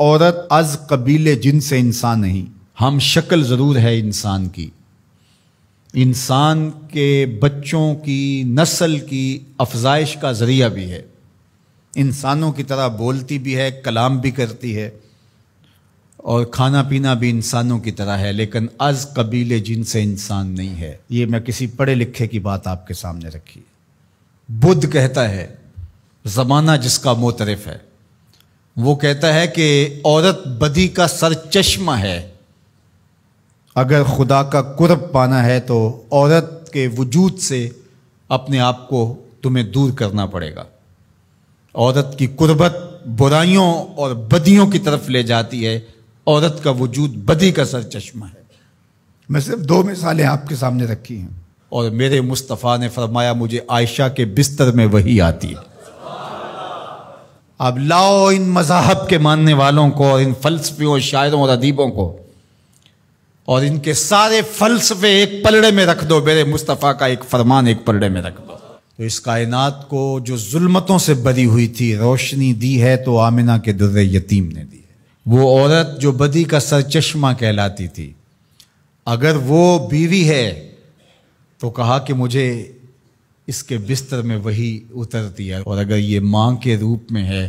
औरत अज कबीले जिन से इंसान नहीं हम शक्ल ज़रूर है इंसान की इंसान के बच्चों की नस्ल की अफजाइश का ज़रिया भी है इंसानों की तरह बोलती भी है कलाम भी करती है और खाना पीना भी इंसानों की तरह है लेकिन अज कबीले जिन से इंसान नहीं है ये मैं किसी पढ़े लिखे की बात आपके सामने रखी बुद्ध कहता है ज़माना जिसका मोतरफ है वो कहता है कि औरत बदी का सर चश्मा है अगर खुदा का कुर्ब पाना है तो औरत के वजूद से अपने आप को तुम्हें दूर करना पड़ेगा औरत की कुर्बत बुराइयों और बदियों की तरफ ले जाती है औरत का वजूद बदी का सर चश्मा है मैं सिर्फ दो मिसालें आपके सामने रखी हैं और मेरे मुस्तफ़ा ने फरमाया मुझे आयशा के बिस्तर में वही आती है अब लाओ इन मजाहब के मानने वालों को और इन फलसफियों शायरों और अदीबों को और इनके सारे फलसफे एक पलड़े में रख दो मेरे मुस्तफ़ा का एक फरमान एक पलड़े में रख दो तो इस कायनात को जो जुल्मतों से बरी हुई थी रोशनी दी है तो आमिना के दुर्र यतीम ने दी है वो औरत जो बदी का चश्मा कहलाती थी अगर वो बीवी है तो कहा कि मुझे इसके बिस्तर में वही उतरती है और अगर ये माँ के रूप में है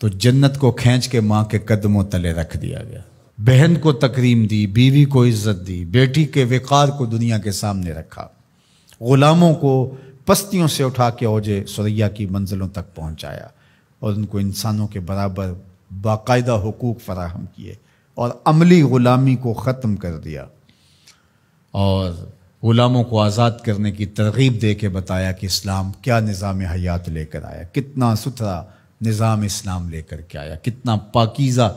तो जन्नत को खींच के माँ के कदमों तले रख दिया गया बहन को तकरीम दी बीवी को इज्जत दी बेटी के विकार को दुनिया के सामने रखा ग़ुलामों को पस्तियों से उठा के औजे सरैया की मंजिलों तक पहुँचाया और उनको इंसानों के बराबर बाकायदा हकूक़ फराहम किए और अमली ग़ुलामी को ख़त्म कर दिया और ग़ुलामों को आज़ाद करने की तरगीब दे के बताया कि इस्लाम क्या निज़ाम हयात लेकर आया कितना सुथरा निज़ाम इस्लाम लेकर के आया कितना पाकिज़ा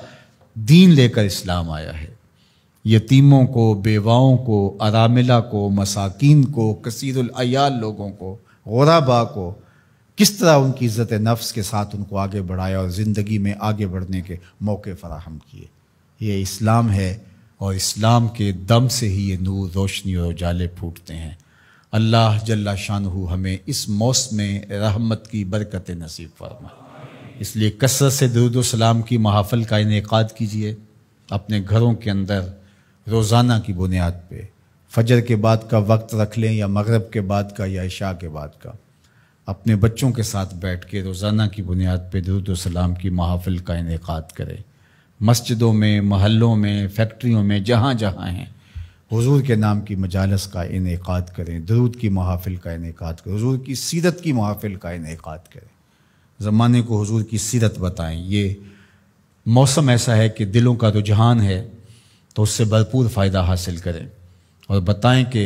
दीन लेकर इस्लाम आया है यतीमों को बेवाओं को अरामिला को मसाकिन को कसीरयाल लोगों को गौराबा को किस तरह उनकी इज़्ज़त नफ्स के साथ उनको आगे बढ़ाया और ज़िंदगी में आगे बढ़ने के मौके फराहम किए ये इस्लाम है और इस्लाम के दम से ही ये नूर रोशनी और उजाले फूटते हैं अल्लाह जल्ला शाह हमें इस मौसम में रहमत की बरकत नसीब फरमा इसलिए कसरत से दरुद सलाम की महाफल का इनका कीजिए अपने घरों के अंदर रोज़ाना की बुनियाद पे फजर के बाद का वक्त रख लें या मगरब के बाद का या इशा के बाद का अपने बच्चों के साथ बैठ के रोज़ाना की बुनियाद पे दरुद सलाम की महाफिल का इनका करें मस्जिदों में महलों में फैक्ट्रियों में जहाँ जहाँ हैं हुजूर के नाम की मजालस का इनका करें दरूद की महाफिल का इनका करें हुजूर की सीरत की महाफिल का इनका करें ज़माने को हुजूर की सीरत बताएं ये मौसम ऐसा है कि दिलों का रुझान है तो उससे भरपूर फ़ायदा हासिल करें और बताएं कि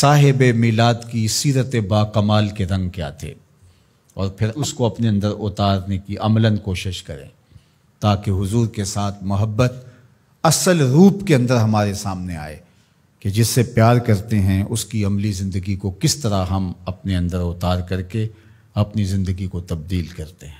साहिब मिलाद की सीरत कमाल के रंग क्या थे और फिर उसको अपने अंदर उतारने की अमलन कोशिश करें ताकि हुजूर के साथ मोहब्बत असल रूप के अंदर हमारे सामने आए कि जिससे प्यार करते हैं उसकी अमली ज़िंदगी को किस तरह हम अपने अंदर उतार करके अपनी ज़िंदगी को तब्दील करते हैं